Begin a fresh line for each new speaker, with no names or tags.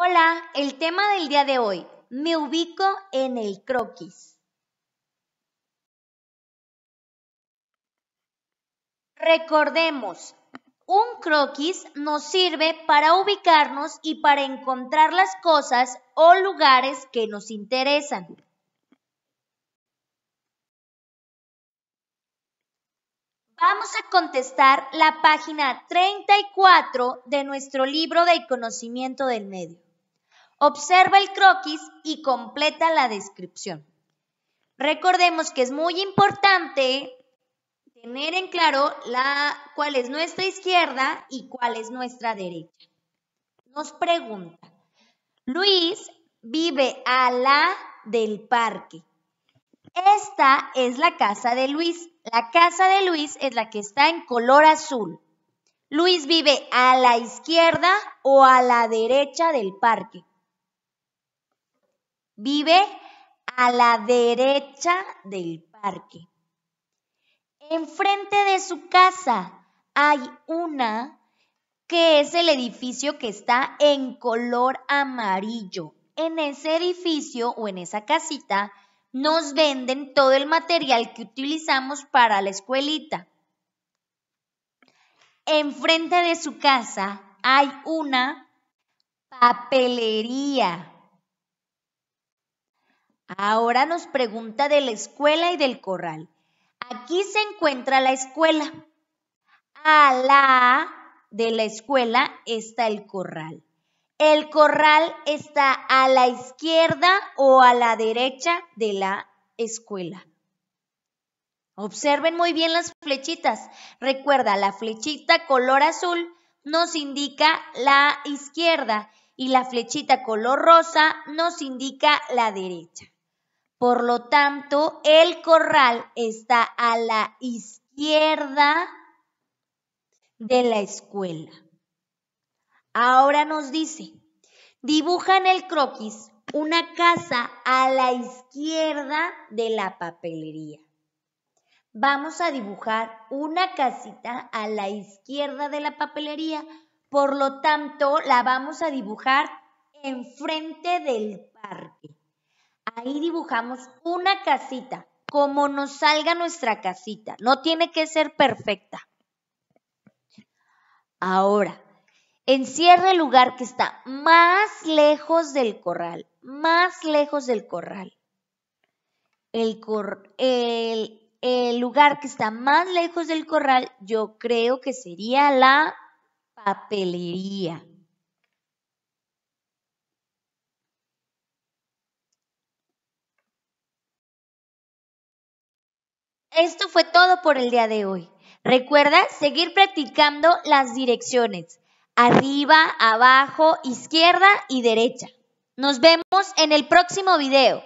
Hola, el tema del día de hoy. Me ubico en el croquis. Recordemos, un croquis nos sirve para ubicarnos y para encontrar las cosas o lugares que nos interesan. Vamos a contestar la página 34 de nuestro libro de conocimiento del medio. Observa el croquis y completa la descripción. Recordemos que es muy importante tener en claro la, cuál es nuestra izquierda y cuál es nuestra derecha. Nos pregunta, Luis vive a la del parque. Esta es la casa de Luis. La casa de Luis es la que está en color azul. Luis vive a la izquierda o a la derecha del parque. Vive a la derecha del parque. Enfrente de su casa hay una que es el edificio que está en color amarillo. En ese edificio o en esa casita nos venden todo el material que utilizamos para la escuelita. Enfrente de su casa hay una papelería Ahora nos pregunta de la escuela y del corral. Aquí se encuentra la escuela. A la de la escuela está el corral. El corral está a la izquierda o a la derecha de la escuela. Observen muy bien las flechitas. Recuerda, la flechita color azul nos indica la izquierda y la flechita color rosa nos indica la derecha. Por lo tanto, el corral está a la izquierda de la escuela. Ahora nos dice, dibuja en el croquis una casa a la izquierda de la papelería. Vamos a dibujar una casita a la izquierda de la papelería. Por lo tanto, la vamos a dibujar enfrente del parque. Ahí dibujamos una casita, como nos salga nuestra casita. No tiene que ser perfecta. Ahora, encierra el lugar que está más lejos del corral, más lejos del corral. El, el, lugar que está más lejos del corral, yo creo que sería la papelería. Esto fue todo por el día de hoy. Recuerda seguir practicando las direcciones. Arriba, abajo, izquierda y derecha. Nos vemos en el próximo video.